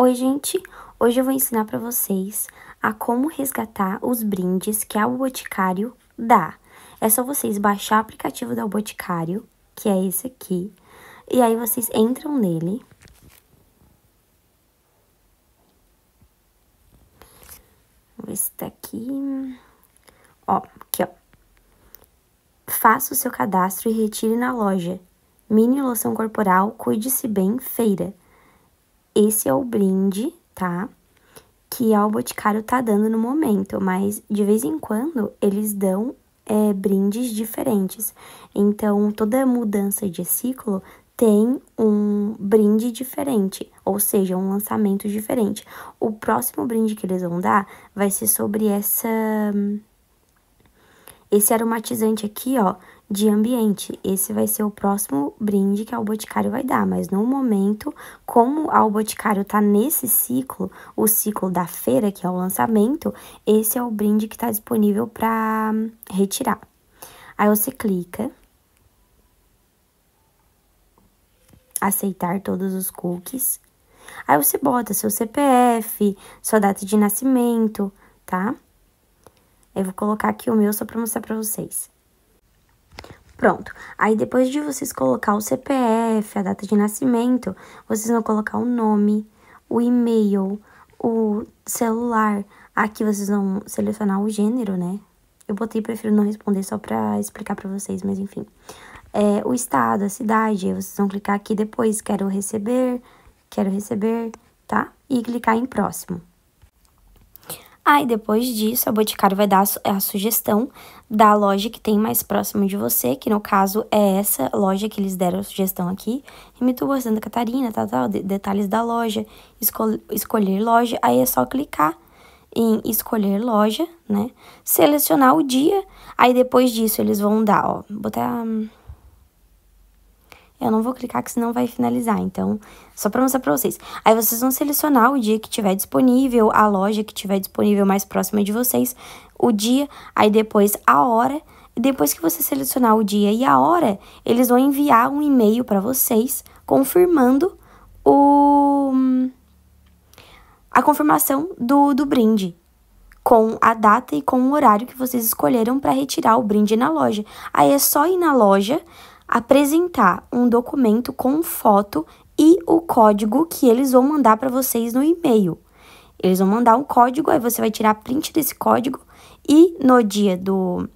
Oi, gente! Hoje eu vou ensinar para vocês a como resgatar os brindes que a Boticário dá. É só vocês baixar o aplicativo da Boticário, que é esse aqui, e aí vocês entram nele. Vou ver se tá aqui. Ó, aqui, ó. Faça o seu cadastro e retire na loja. Mini loção corporal, cuide-se bem, feira. Esse é o brinde, tá? Que o Boticário tá dando no momento, mas de vez em quando eles dão é, brindes diferentes. Então, toda mudança de ciclo tem um brinde diferente, ou seja, um lançamento diferente. O próximo brinde que eles vão dar vai ser sobre essa esse aromatizante aqui, ó, de ambiente. Esse vai ser o próximo brinde que a Boticário vai dar, mas no momento, como a Boticário está nesse ciclo, o ciclo da feira, que é o lançamento, esse é o brinde que está disponível para hum, retirar. Aí você clica. Aceitar todos os cookies. Aí você bota seu CPF, sua data de nascimento, tá? Eu vou colocar aqui o meu só para mostrar para vocês. Pronto. Aí depois de vocês colocar o CPF, a data de nascimento, vocês vão colocar o nome, o e-mail, o celular. Aqui vocês vão selecionar o gênero, né? Eu botei prefiro não responder só pra explicar pra vocês, mas enfim. É, o estado, a cidade, vocês vão clicar aqui depois, quero receber, quero receber, tá? E clicar em próximo. Aí, depois disso, a Boticário vai dar é a sugestão da loja que tem mais próximo de você, que no caso é essa loja que eles deram a sugestão aqui. Imituba, Santa Catarina, tal, tal, detalhes da loja, escol escolher loja. Aí é só clicar em escolher loja, né? Selecionar o dia. Aí, depois disso, eles vão dar, ó, botar hum, eu não vou clicar que senão vai finalizar, então, só para mostrar para vocês. Aí vocês vão selecionar o dia que tiver disponível, a loja que tiver disponível mais próxima de vocês, o dia, aí depois a hora. E depois que você selecionar o dia e a hora, eles vão enviar um e-mail para vocês confirmando o a confirmação do, do brinde, com a data e com o horário que vocês escolheram para retirar o brinde na loja. Aí é só ir na loja, apresentar um documento com foto e o código que eles vão mandar para vocês no e-mail. Eles vão mandar um código, aí você vai tirar print desse código e no dia do,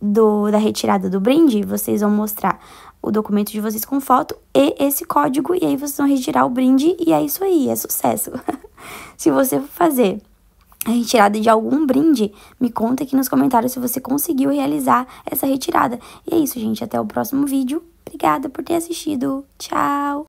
do da retirada do brinde, vocês vão mostrar o documento de vocês com foto e esse código e aí vocês vão retirar o brinde e é isso aí, é sucesso. Se você for fazer a retirada de algum brinde, me conta aqui nos comentários se você conseguiu realizar essa retirada. E é isso, gente. Até o próximo vídeo. Obrigada por ter assistido. Tchau!